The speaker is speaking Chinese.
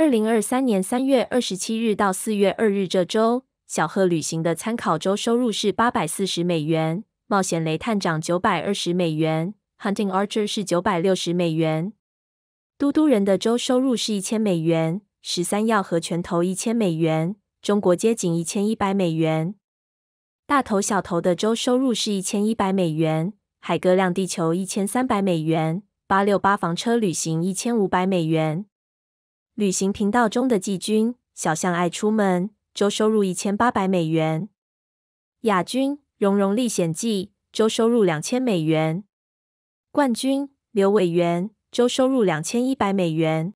二零二三年三月二十七日到四月二日这周，小鹤旅行的参考周收入是八百四十美元。冒险雷探长九百二十美元，Hunting Archer 是九百六十美元。嘟嘟人的周收入是一千美元。十三药和拳头一千美元，中国街景一千一百美元。大头小头的周收入是一千一百美元。海哥亮地球一千三百美元。八六八房车旅行一千五百美元。旅行频道中的季军小象爱出门，周收入一千八百美元；亚军蓉蓉历险记，周收入两千美元；冠军刘伟元，周收入两千一百美元。